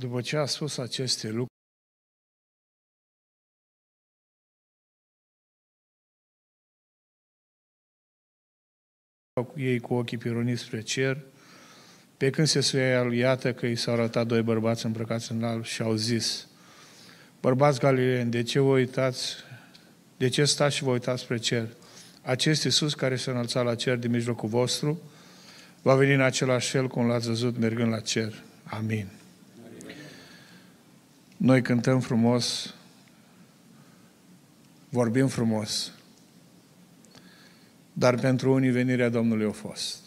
După ce a spus aceste lucruri, ei cu ochii pironiți spre cer, pe când se suia el, iată că i s-au arătat doi bărbați îmbrăcați în alb și au zis, Bărbați galileeni, de ce vă uitați, de ce stați și vă uitați spre cer? Acest Iisus care se înălța la cer din mijlocul vostru, va veni în același fel cum l-ați văzut mergând la cer. Amin. Noi cântăm frumos, vorbim frumos, dar pentru unii venirea Domnului a fost.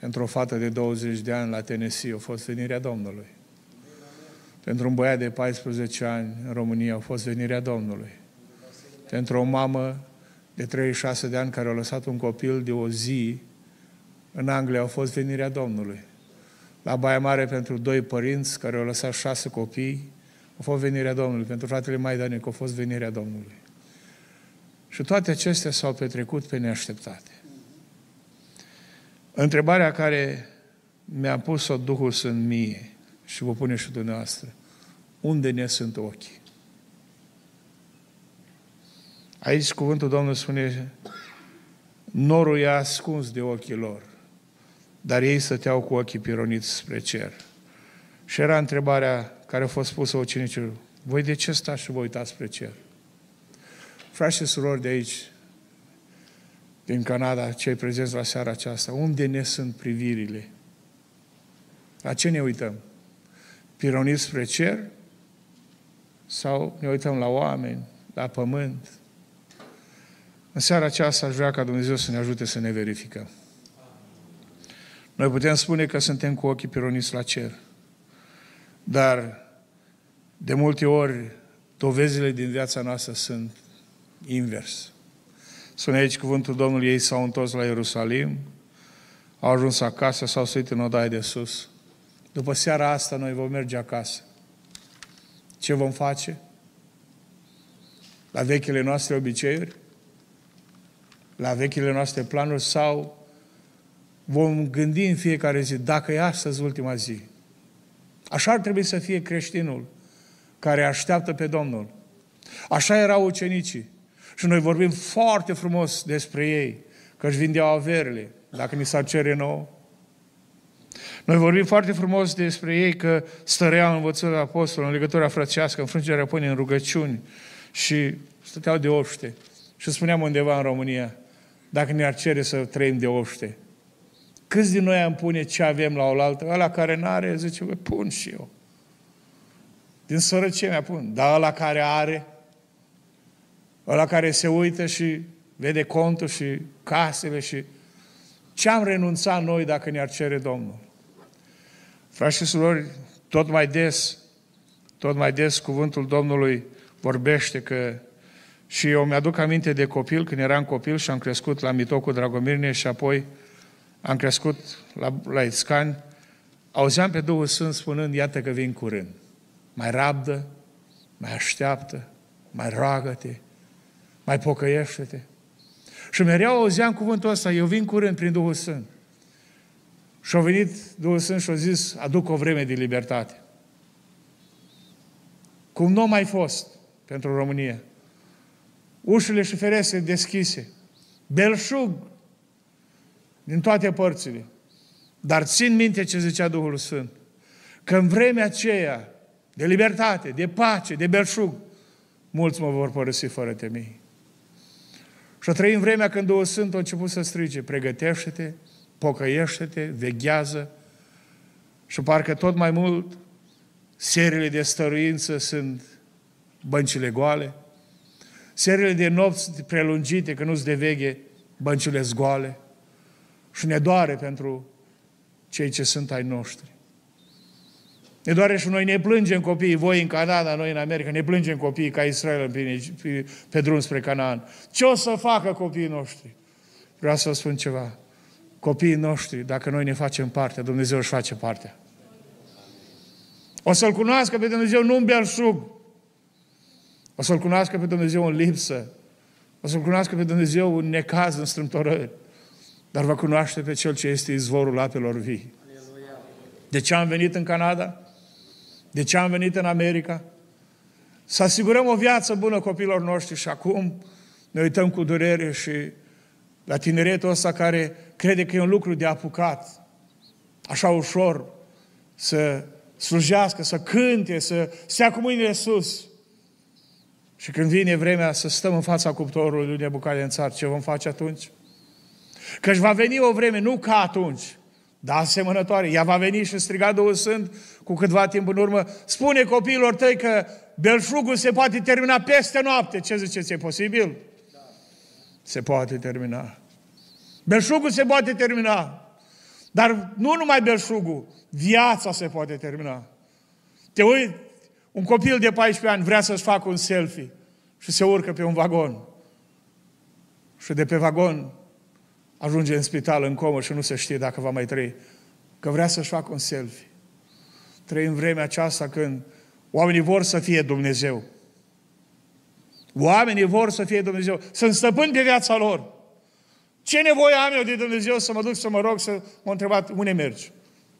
Pentru o fată de 20 de ani la Tennessee a fost venirea Domnului. Pentru un băiat de 14 ani în România a fost venirea Domnului. Pentru o mamă de 36 de ani care a lăsat un copil de o zi în Anglia a fost venirea Domnului la Baia Mare pentru doi părinți care au lăsat șase copii, a fost venirea Domnului. Pentru fratele Maidanic a fost venirea Domnului. Și toate acestea s-au petrecut pe neașteptate. Întrebarea care mi-a pus-o Duhul Sfânt mie și vă pune și dumneavoastră, unde ne sunt ochii? Aici cuvântul Domnului spune, norul i-a ascuns de ochii lor dar ei stăteau cu ochii pironiți spre cer. Și era întrebarea care a fost pusă ucenicilor, voi de ce stați și vă uitați spre cer? Frați și surori de aici, din Canada, cei prezenți la seara aceasta, unde ne sunt privirile? La ce ne uităm? Pironiți spre cer? Sau ne uităm la oameni, la pământ? În seara aceasta aș vrea ca Dumnezeu să ne ajute să ne verificăm. Noi putem spune că suntem cu ochii pironiți la cer, dar de multe ori dovezile din viața noastră sunt invers. Sunt aici cuvântul Domnului, ei s-au întors la Ierusalim, au ajuns acasă, s-au suit în odaie de sus. După seara asta noi vom merge acasă. Ce vom face? La vechile noastre obiceiuri? La vechile noastre planuri? Sau vom gândi în fiecare zi, dacă e astăzi ultima zi. Așa ar trebui să fie creștinul care așteaptă pe Domnul. Așa erau ucenicii. Și noi vorbim foarte frumos despre ei, că își vindeau averile, dacă ni s-ar cere nouă. Noi vorbim foarte frumos despre ei că stăreau în învățătura apostolului, în legătura frățească, în frângerea până în rugăciuni și stăteau de oște. Și spuneam undeva în România, dacă ne-ar cere să trăim de oște. Câți din noi am pune ce avem la oaltă? Ăla care nu are, zice, bă, pun și eu. Din sărăcie mi pun. Dar ăla care are, ăla care se uită și vede contul și casele și ce am renunțat noi dacă ne-ar cere Domnul? Frați și surori, tot mai des, tot mai des cuvântul Domnului vorbește că și eu mi-aduc aminte de copil, când eram copil și am crescut la Mitocul Dragomirne și apoi uh, am crescut la, la Iscani, auzeam pe Duhul Sfânt spunând, iată că vin curând. Mai rabdă, mai așteaptă, mai roagă-te, mai pocăiește-te. Și mereu auzeam cuvântul ăsta, eu vin curând prin Duhul Sfânt. Și-a venit Duhul Sfânt și-a zis, aduc o vreme de libertate. Cum nu mai fost pentru România. Ușile și ferestre deschise. Belșug din toate părțile. Dar țin minte ce zicea Duhul Sfânt. Că în vremea aceea de libertate, de pace, de belșug, mulți mă vor părăsi fără temei. Și a trăit în vremea când Duhul Sfânt a început să strige, pregătește-te, pocăiește-te, veghează și parcă tot mai mult serile de stăruință sunt băncile goale, serile de nopți prelungite, că nu-ți de veghe, băncile zgoale, și ne doare pentru cei ce sunt ai noștri. Ne doare și noi, ne plângem copiii, voi în Canada, noi în America, ne plângem copiii ca Israel pe, pe drum spre Canaan. Ce o să facă copiii noștri? Vreau să vă spun ceva. Copiii noștri, dacă noi ne facem parte, Dumnezeu își face parte. O să-L cunoască pe Dumnezeu nu în belșug. O să-L cunoască pe Dumnezeu în lipsă. O să-L cunoască pe Dumnezeu în necaz, în strâmtorări dar va cunoaște pe Cel ce este izvorul apelor vii. De ce am venit în Canada? De ce am venit în America? Să asigurăm o viață bună copilor noștri și acum ne uităm cu durere și la tineretul ăsta care crede că e un lucru de apucat, așa ușor, să slujească, să cânte, să stea cu mâinile sus. Și când vine vremea să stăm în fața cuptorului lui bucale în țar, ce vom face atunci? Căci va veni o vreme, nu ca atunci, dar asemănătoare. Ea va veni și striga Duhul Sfânt cu câtva timp în urmă. Spune copiilor tăi că belșugul se poate termina peste noapte. Ce ziceți, e posibil? Se poate termina. Belșugul se poate termina. Dar nu numai belșugul, viața se poate termina. Te uiți, un copil de 14 ani vrea să-și facă un selfie și se urcă pe un vagon. Și de pe vagon ajunge în spital, în comă și nu se știe dacă va mai trăi. Că vrea să-și facă un selfie. Trăim vremea aceasta când oamenii vor să fie Dumnezeu. Oamenii vor să fie Dumnezeu. Sunt stăpâni pe viața lor. Ce nevoie am eu de Dumnezeu să mă duc să mă rog să mă întrebat unde mergi?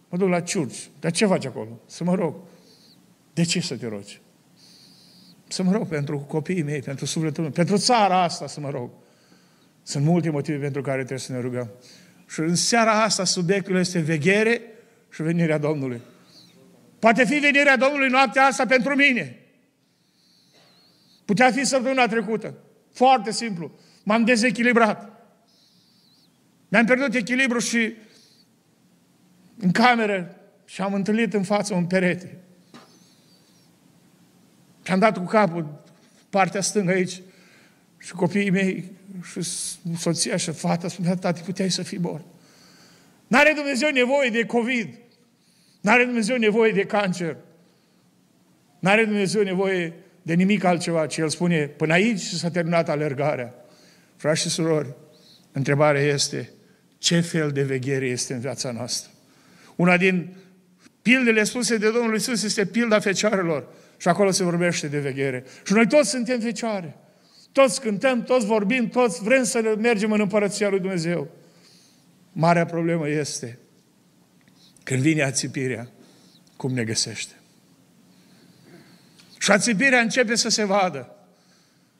Mă duc la ciurci. Dar ce faci acolo? Să mă rog. De ce să te rogi? Să mă rog pentru copiii mei, pentru sufletul meu, pentru țara asta să mă rog. Sunt multe motive pentru care trebuie să ne rugăm. Și în seara asta subiectul este veghere și venirea Domnului. Poate fi venirea Domnului noaptea asta pentru mine. Putea fi săptămâna trecută. Foarte simplu. M-am dezechilibrat. Mi-am pierdut echilibru și în cameră și am întâlnit în față un perete. Și am dat cu capul partea stângă aici și copiii mei, și soția și fata spunea, tati, puteai să fii bun. N-are Dumnezeu nevoie de COVID. N-are Dumnezeu nevoie de cancer. N-are Dumnezeu nevoie de nimic altceva, ci El spune, până aici s-a terminat alergarea. Frați și surori, întrebarea este, ce fel de veghere este în viața noastră? Una din pildele spuse de Domnul Isus este pilda fecioarelor. Și acolo se vorbește de veghere. Și noi toți suntem fecioare. Toți cântăm, toți vorbim, toți vrem să mergem în Împărăția Lui Dumnezeu. Marea problemă este când vine ațipirea, cum ne găsește. Și ațipirea începe să se vadă.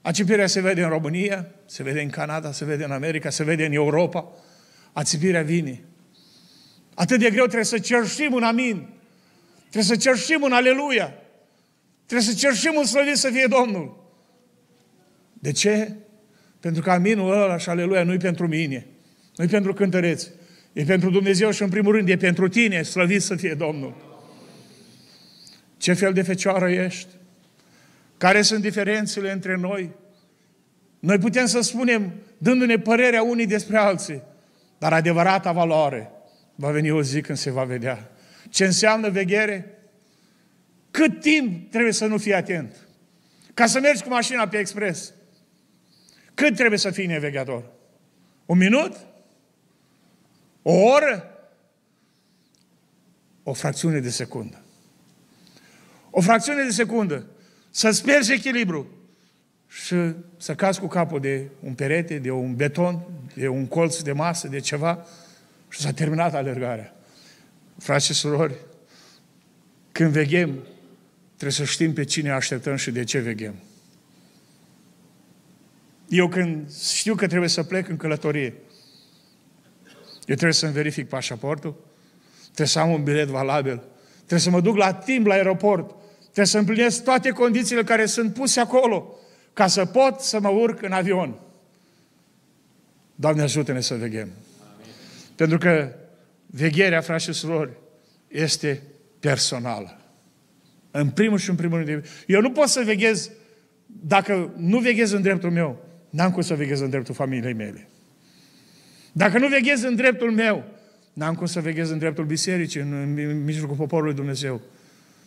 Ațipirea se vede în România, se vede în Canada, se vede în America, se vede în Europa. Ațipirea vine. Atât de greu trebuie să cerșim un amin. Trebuie să cerșim un aleluia. Trebuie să cerșim un slăvit să fie Domnul. De ce? Pentru că aminul ăla și aleluia nu-i pentru mine, nu-i pentru cântăreți, e pentru Dumnezeu și în primul rând e pentru tine, slăvit să fie Domnul. Ce fel de fecioară ești? Care sunt diferențele între noi? Noi putem să spunem, dându-ne părerea unii despre alții, dar adevărata valoare va veni o zi când se va vedea. Ce înseamnă veghere? Cât timp trebuie să nu fii atent? Ca să mergi cu mașina pe expres. Cât trebuie să fii nevegător? Un minut? O oră? O fracțiune de secundă. O fracțiune de secundă. Să-ți pierzi echilibru și să cazi cu capul de un perete, de un beton, de un colț de masă, de ceva și s-a terminat alergarea. Frați și surori, când veghem, trebuie să știm pe cine așteptăm și de ce veghem. Eu când știu că trebuie să plec în călătorie, eu trebuie să-mi verific pașaportul, trebuie să am un bilet valabil, trebuie să mă duc la timp la aeroport, trebuie să împlinesc toate condițiile care sunt puse acolo, ca să pot să mă urc în avion. Doamne ajută-ne să veghem. Amin. Pentru că vegherea, frați și surori, este personală. În primul și în primul rând. Eu nu pot să veghez dacă nu veghez în dreptul meu n-am cum să veghez în dreptul familiei mele. Dacă nu veghez în dreptul meu, n-am cum să veghez în dreptul bisericii, în, în mijlocul poporului Dumnezeu.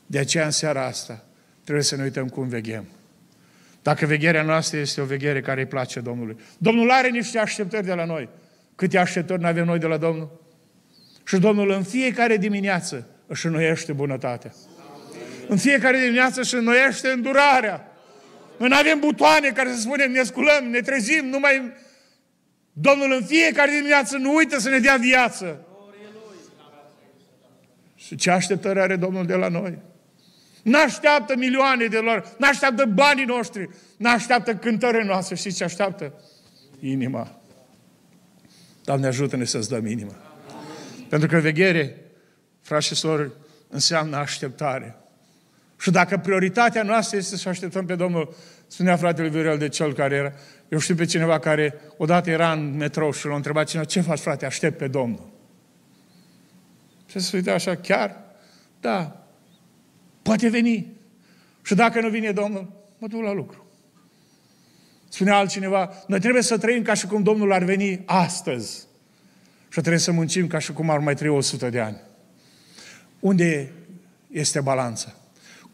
De aceea, în seara asta, trebuie să ne uităm cum veghem. Dacă vegherea noastră este o veghere care îi place Domnului. Domnul are niște așteptări de la noi. Câte așteptări ne avem noi de la Domnul? Și Domnul în fiecare dimineață își înnoiește bunătatea. În fiecare dimineață își înnoiește îndurarea. Noi nu avem butoane care să spunem, ne sculăm, ne trezim, nu mai... Domnul în fiecare dimineață nu uită să ne dea viață. Și ce așteptări are Domnul de la noi? N-așteaptă milioane de lor, n-așteaptă banii noștri, n-așteaptă cântările noastre. Știți ce așteaptă? Inima. Doamne, ajută-ne să-ți dăm inima. Pentru că veghere, frați și sorori, înseamnă așteptare. Și dacă prioritatea noastră este să așteptăm pe Domnul, spunea fratele Viorel de cel care era, eu știu pe cineva care odată era în metrou și l-a întrebat cineva, ce faci frate, aștept pe Domnul. Și se uite așa, chiar? Da. Poate veni. Și dacă nu vine Domnul, mă duc la lucru. Spunea altcineva, noi trebuie să trăim ca și cum Domnul ar veni astăzi. Și trebuie să muncim ca și cum ar mai trăi 100 de ani. Unde este balanța?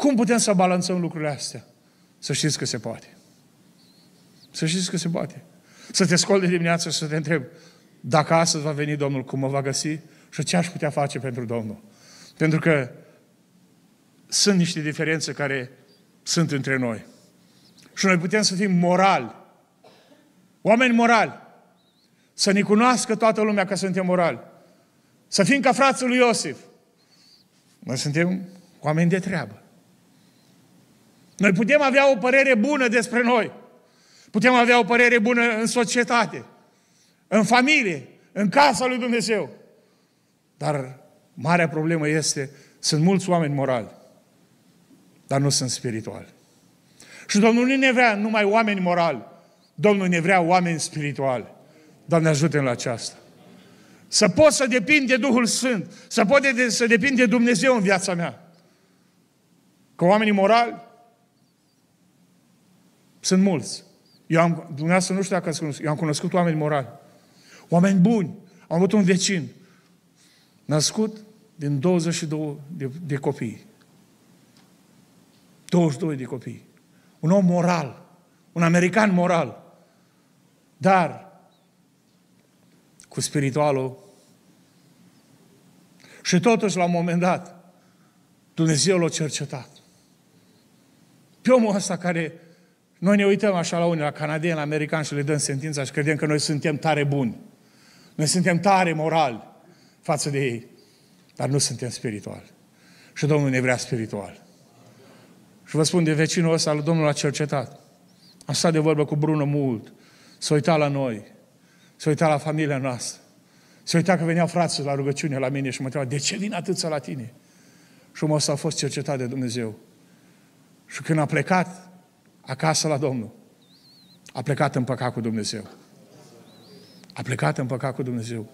Cum putem să balanțăm lucrurile astea? Să știți că se poate. Să știți că se poate. Să te scoli de dimineață și să te întreb dacă astăzi va veni Domnul, cum mă va găsi și ce aș putea face pentru Domnul. Pentru că sunt niște diferențe care sunt între noi. Și noi putem să fim morali. Oameni morali. Să ne cunoască toată lumea că suntem morali. Să fim ca frațul lui Iosif. Noi suntem oameni de treabă. Noi putem avea o părere bună despre noi. Putem avea o părere bună în societate, în familie, în casa lui Dumnezeu. Dar marea problemă este, sunt mulți oameni morali, dar nu sunt spirituali. Și Domnul nu ne vrea numai oameni morali, Domnul ne vrea oameni spirituali. Doamne, ajută la aceasta. Să pot să depind de Duhul Sfânt, să pot de, să depind de Dumnezeu în viața mea. Că oamenii morali sunt mulți. Eu am, dumneavoastră nu știu dacă ați cunoscut, eu am cunoscut oameni morali. Oameni buni. Am avut un vecin născut din 22 de, de copii. 22 de copii. Un om moral. Un american moral. Dar cu spiritualul. Și totuși, la un moment dat, Dumnezeu l-a cercetat. Pe omul ăsta care noi ne uităm așa la unii, la canadieni, la americani și le dăm sentința și credem că noi suntem tare buni. Noi suntem tare moral față de ei. Dar nu suntem spiritual. Și Domnul ne vrea spiritual. Și vă spun de vecinul ăsta, Domnul a cercetat. Am stat de vorbă cu Bruno mult. S-a uitat la noi. S-a uitat la familia noastră. Se uita că veneau frații la rugăciune la mine și mă întreba, de ce vin atâția la tine? Și omul ăsta a fost cercetat de Dumnezeu. Și când a plecat, acasă la Domnul. A plecat în păcat cu Dumnezeu. A plecat în păcat cu Dumnezeu.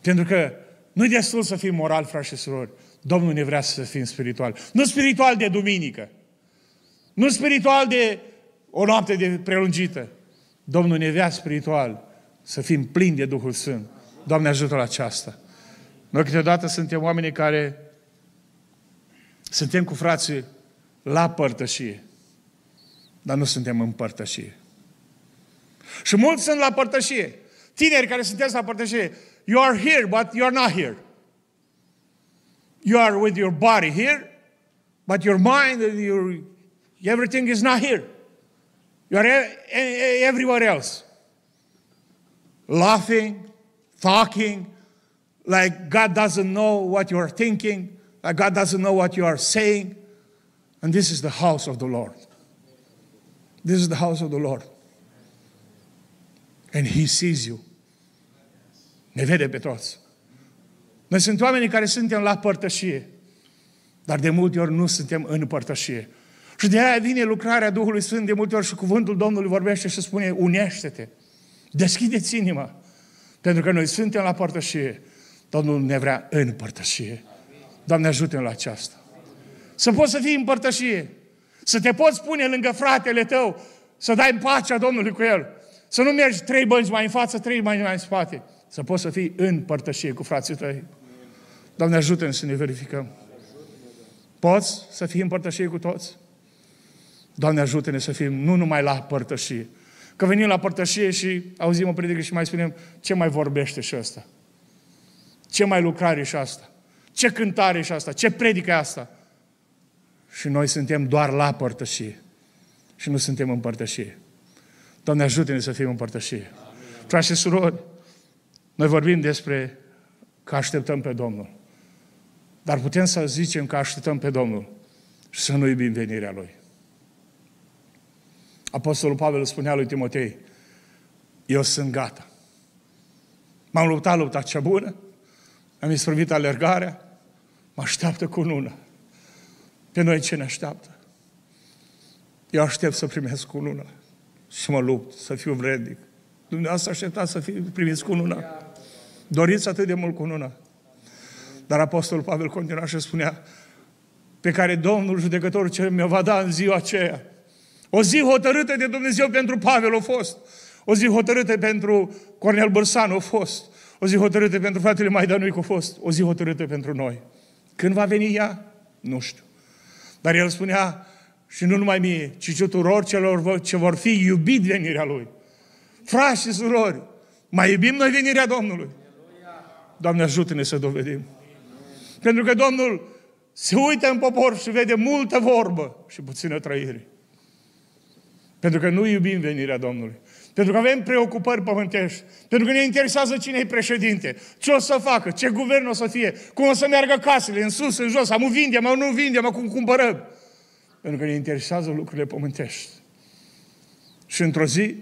Pentru că nu-i destul să fim moral, frați și surori. Domnul ne vrea să fim spiritual. Nu spiritual de duminică. Nu spiritual de o noapte de prelungită. Domnul ne vrea spiritual să fim plini de Duhul Sfânt. Doamne ajută la aceasta. Noi câteodată suntem oameni care suntem cu frații la părtășie. Dar nu suntem în părtășie. Și mulți sunt la părtășie. Tineri care sunteți la părtășie. You are here, but you are not here. You are with your body here, but your mind and your everything is not here. You are everywhere else. Laughing, talking, like God doesn't know what you are thinking, like God doesn't know what you are saying. And this is the house of the Lord. This is the house of the Lord. And He sees you. Ne vede pe toți. Noi sunt oamenii care suntem la părtășie, dar de multe ori nu suntem în părtășie. Și de aia vine lucrarea Duhului Sfânt de multe ori și cuvântul Domnului vorbește și spune, unește-te, deschideți inima, pentru că noi suntem la părtășie. Domnul ne vrea în părtășie. Doamne, ajută la aceasta. Să poți să fii în părtășie. Să te poți pune lângă fratele tău, să dai pacea Domnului cu el. Să nu mergi trei bănci mai în față, trei mai în spate. Să poți să fii în părtășie cu frații tăi. Doamne, ajută-ne să ne verificăm. Poți să fii în părtășie cu toți? Doamne, ajută-ne să fim nu numai la părtășie. Că venim la părtășie și auzim o predică și mai spunem ce mai vorbește și ăsta. Ce mai lucrare și asta. Ce cântare și asta. Ce predică asta și noi suntem doar la părtășie și nu suntem în părtășie. Doamne, ajută-ne să fim în părtășie. Frați și surori, noi vorbim despre că așteptăm pe Domnul. Dar putem să zicem că așteptăm pe Domnul și să nu iubim venirea Lui. Apostolul Pavel spunea lui Timotei, eu sunt gata. M-am luptat lupta cea bună, am isprăvit alergarea, mă așteaptă cu lună. Pe noi ce ne așteaptă? Eu aștept să primesc cu luna și mă lupt, să fiu vrednic. Dumneavoastră așteptați să fiu, primiți cu luna. Doriți atât de mult cu luna. Dar Apostolul Pavel continua și spunea pe care Domnul judecător cel mi-o va da în ziua aceea. O zi hotărâtă de Dumnezeu pentru Pavel a fost. O zi hotărâtă pentru Cornel Bursan a fost. O zi hotărâtă pentru fratele Maidanui a fost. O zi hotărâtă pentru noi. Când va veni ea? Nu știu. Dar el spunea, și nu numai mie, ci tuturor celor ce vor fi iubit venirea Lui. Frați și surori, mai iubim noi venirea Domnului. Doamne, ajută-ne să dovedim. Pentru că Domnul se uită în popor și vede multă vorbă și puțină trăire. Pentru că nu iubim venirea Domnului. Pentru că avem preocupări pământești. Pentru că ne interesează cine e președinte, ce o să facă, ce guvern o să fie, cum o să meargă casele, în sus, în jos, am vinde, am nu vinde, am cum cumpărăm. Pentru că ne interesează lucrurile pământești. Și într-o zi,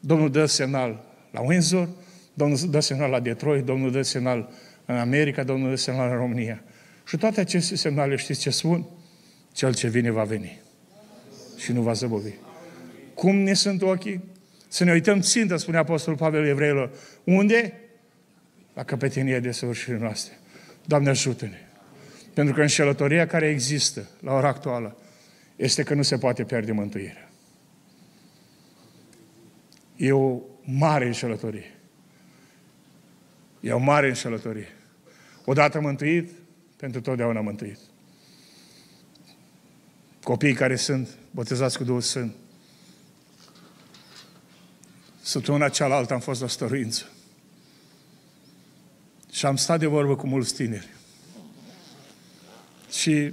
Domnul dă semnal la Windsor, Domnul dă semnal la Detroit, Domnul dă semnal în America, Domnul dă semnal în România. Și toate aceste semnale, știți ce spun? Cel ce vine va veni. Și nu va zăbovi. Cum ne sunt ochii, să ne uităm țintă, spune Apostolul Pavel Evreilor. Unde? La căpetenie de săvârșirii noastre. Doamne ajută-ne! Pentru că înșelătoria care există la ora actuală este că nu se poate pierde mântuirea. E o mare înșelătorie. E o mare înșelătorie. Odată mântuit, pentru totdeauna mântuit. Copiii care sunt botezați cu Duhul Sfânt, Săptămâna cealaltă am fost la stăruință. Și am stat de vorbă cu mulți tineri. Și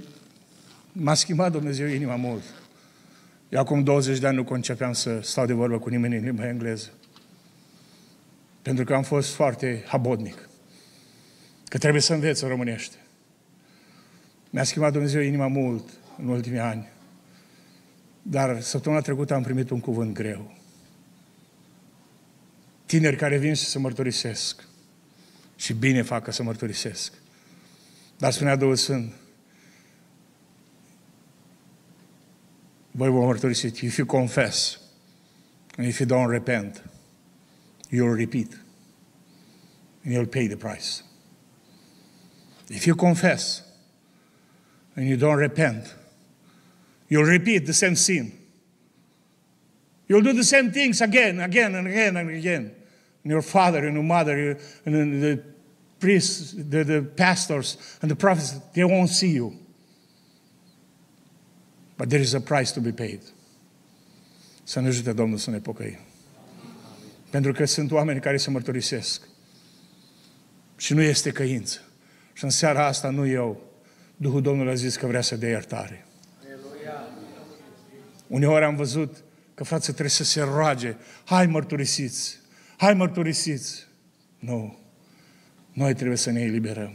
m-a schimbat Dumnezeu inima mult. Eu acum 20 de ani nu concepeam să stau de vorbă cu nimeni în limba engleză. Pentru că am fost foarte habodnic. Că trebuie să înveți în românește. Mi-a schimbat Dumnezeu inima mult în ultimii ani. Dar săptămâna trecută am primit un cuvânt greu tineri care vin și se mărturisesc. Și bine fac că se mărturisesc. Dar spunea Duhul Sfânt, voi vă mărturisit, if you confess, and if you don't repent, you'll repeat, and you'll pay the price. If you confess, and you don't repent, you'll repeat the same sin. You'll do the same things again, again, and again, and again and your father and your mother and the priests, the, the pastors and the prophets, they won't see you. But there is a price to be paid. Să ne ajute Domnul să ne pocăim. Pentru că sunt oameni care se mărturisesc. Și nu este căință. Și în seara asta nu eu. Duhul Domnului a zis că vrea să dea iertare. Uneori am văzut că frații trebuie să se roage. Hai mărturisiți! Hai mărturisiți! Nu. Noi trebuie să ne eliberăm.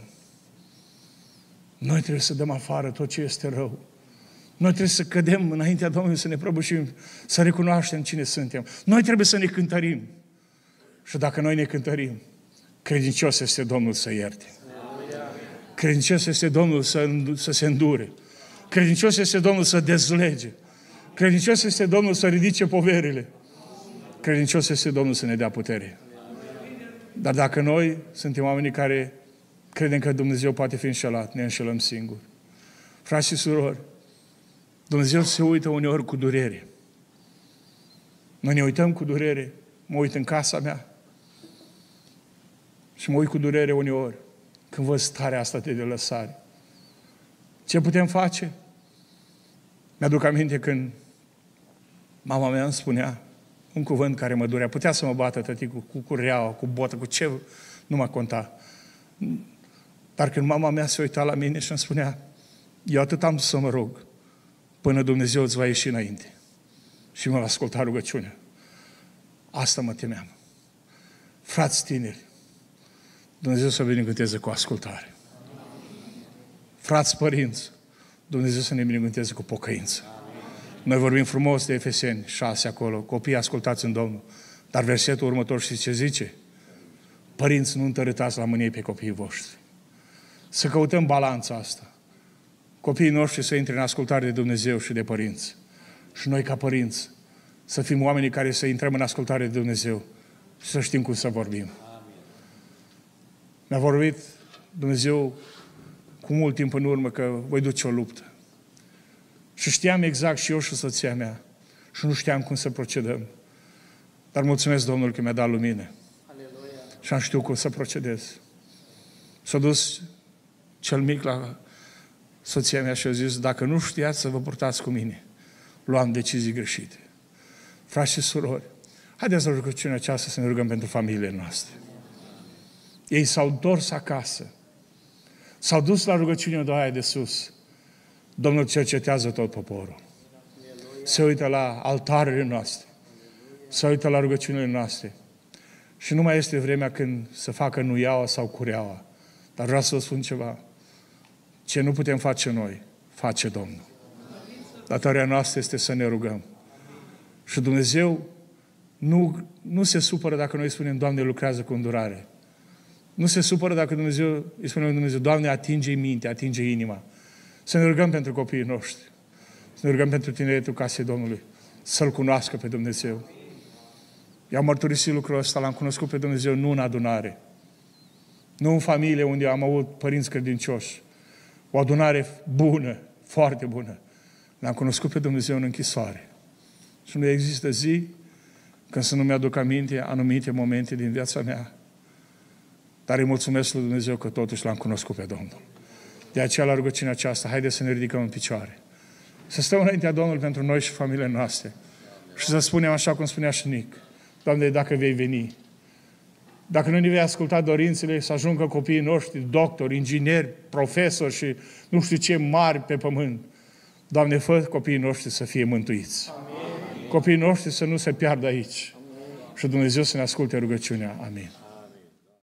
Noi trebuie să dăm afară tot ce este rău. Noi trebuie să cădem înaintea Domnului, să ne prăbușim, să recunoaștem cine suntem. Noi trebuie să ne cântărim. Și dacă noi ne cântărim, credincios este Domnul să ierte. Credincios este Domnul să, să se îndure. Credincios este Domnul să dezlege. Credincios este Domnul să ridice poverile credincios este Domnul să ne dea putere. Dar dacă noi suntem oamenii care credem că Dumnezeu poate fi înșelat, ne înșelăm singuri. Frați și surori, Dumnezeu se uită uneori cu durere. Noi ne uităm cu durere. Mă uit în casa mea și mă uit cu durere uneori când văd starea asta de lăsare. Ce putem face? Mi-aduc aminte când mama mea îmi spunea un cuvânt care mă durea. Putea să mă bată tăticul cu cureaua, cu botă, cu ce, nu mă conta. Dar când mama mea se uita la mine și îmi spunea, eu atât am să mă rog, până Dumnezeu îți va ieși înainte. Și mă va asculta rugăciunea. Asta mă temeam. Frați tineri, Dumnezeu să binecuvânteze cu ascultare. Frați părinți, Dumnezeu să ne binecuvânteze cu pocăință. Noi vorbim frumos de Efeseni 6 acolo, copii ascultați în Domnul. Dar versetul următor și ce zice? Părinți, nu întărâtați la mânie pe copiii voștri. Să căutăm balanța asta. Copiii noștri să intre în ascultare de Dumnezeu și de părinți. Și noi ca părinți să fim oamenii care să intrăm în ascultare de Dumnezeu și să știm cum să vorbim. Mi-a vorbit Dumnezeu cu mult timp în urmă că voi duce o luptă. Și știam exact și eu și soția mea. Și nu știam cum să procedăm. Dar mulțumesc Domnul că mi-a dat lumină. Aleluia. Și am știut cum să procedez. S-a dus cel mic la soția mea și a zis, dacă nu știați să vă purtați cu mine, luam decizii greșite. Frați și surori, haideți la rugăciunea aceasta să ne rugăm pentru familiile noastre. Ei s-au întors acasă. S-au dus la rugăciunea de aia de sus. Domnul cercetează tot poporul. Se uită la altarele noastre. Se uită la rugăciunile noastre. Și nu mai este vremea când să facă nuiaua sau cureaua. Dar vreau să vă spun ceva. Ce nu putem face noi, face Domnul. Datoria noastră este să ne rugăm. Și Dumnezeu nu, nu se supără dacă noi spunem, Doamne, lucrează cu îndurare. Nu se supără dacă Dumnezeu, îi spunem Dumnezeu, Doamne, atinge minte, atinge inima. Să ne rugăm pentru copiii noștri. Să ne rugăm pentru tineretul casei Domnului. Să-L cunoască pe Dumnezeu. I-am mărturisit lucrul ăsta, l-am cunoscut pe Dumnezeu nu în adunare, nu în familie unde am avut părinți credincioși. O adunare bună, foarte bună. L-am cunoscut pe Dumnezeu în închisoare. Și nu există zi când să nu mi-aduc aminte anumite momente din viața mea. Dar îi mulțumesc lui Dumnezeu că totuși l-am cunoscut pe Domnul. De aceea, la rugăciunea aceasta, haideți să ne ridicăm în picioare. Să stăm înaintea Domnului pentru noi și familiile noastre. Și să spunem așa cum spunea și Nic. Doamne, dacă vei veni, dacă nu ne vei asculta dorințele să ajungă copiii noștri, doctori, ingineri, profesori și nu știu ce mari pe pământ, Doamne, fă copiii noștri să fie mântuiți. Amin. Copiii noștri să nu se piardă aici. Amin. Și Dumnezeu să ne asculte rugăciunea. Amin.